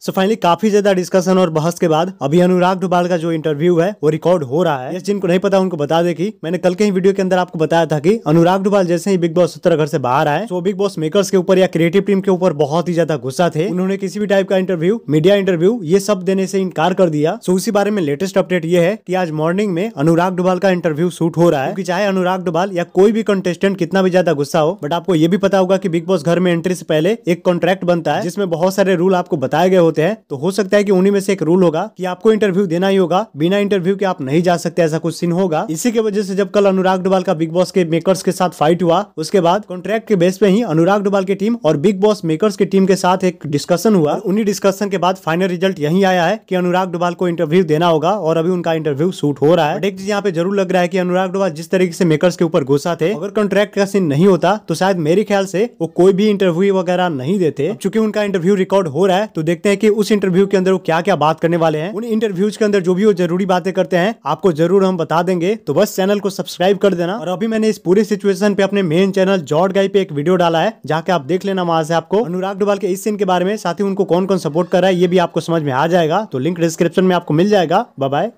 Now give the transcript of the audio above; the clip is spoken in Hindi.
सो फाइनली काफी ज्यादा डिस्कशन और बहस के बाद अभी अनुराग डुबाल का जो इंटरव्यू है वो रिकॉर्ड हो रहा है जिनको नहीं पता उनको बता दे कि मैंने कल के ही वीडियो के अंदर आपको बताया था कि अनुराग डुबाल जैसे ही बिग बॉस सत्रह घर से बाहर आए तो बिग बॉस मेकर्स के ऊपर या क्रिएटिव टीम के ऊपर बहुत ही ज्यादा गुस्सा थे उन्होंने किसी भी टाइप का इंटरव्यू मीडिया इंटरव्यू ये सब देने से इनकार कर दिया सो उसी बारे में लेटेस्ट अपडेट ये है की आज मॉर्निंग में अनुराग डुबाल का इंटरव्यू शूट हो रहा है की चाहे अनुराग डुबाल या कोई भी कंटेस्टेंट कितना भी ज्यादा गुस्सा हो बट आपको ये भी पता होगा की बिग बॉस घर में एंट्री से पहले एक कॉन्ट्रैक्ट बनता है जिसमें बहुत सारे रूल आपको बताए गए होते हैं तो हो सकता है कि उन्हीं में से एक रूल होगा कि आपको इंटरव्यू देना ही होगा बिना इंटरव्यू के आप नहीं जा सकते ऐसा कुछ सीन होगा इसी के वजह से जब कल अनुराग डोभाल का बिग बॉस के मेकर्स के साथ फाइट हुआ उसके बाद कॉन्ट्रैक्ट के बेस पे ही अनुराग डोबाल की टीम और बिग बॉस मेकर्स की टीम के साथ एक डिस्कशन हुआ उन्हीं डिस्कशन के बाद फाइनल रिजल्ट यही आया है की अनुराग डोभाल को इंटरव्यू देना होगा और अभी उनका इंटरव्यू शूट हो रहा है एक चीज यहाँ पे जरूर लग रहा है की अनुराग डोभाल जिस तरीके से मेकर्स के ऊपर घुसा थे अगर कॉन्ट्रैक्ट का सीन नहीं होता तो शायद मेरे ख्याल से वो कोई भी इंटरव्यू वगैरह नहीं देते चूंकि उनका इंटरव्यू रिकॉर्ड हो रहा है तो देखते हैं कि उस इंटरव्यू के अंदर वो क्या क्या बात करने वाले हैं उन इंटरव्यूज के अंदर जो भी वो जरूरी बातें करते हैं आपको जरूर हम बता देंगे तो बस चैनल को सब्सक्राइब कर देना और अभी मैंने इस पूरे सिचुएशन पे अपने मेन चैनल जॉर्ड गाई पे एक वीडियो डाला है जाके आप देख लेना वहां से आपको अनुराग डुबाल के इस सीन के बारे में साथ ही उनको कौन कौन सपोर्ट कर रहा है ये भी आपको समझ में आ जाएगा तो लिंक डिस्क्रिप्शन में आपको मिल जाएगा बाय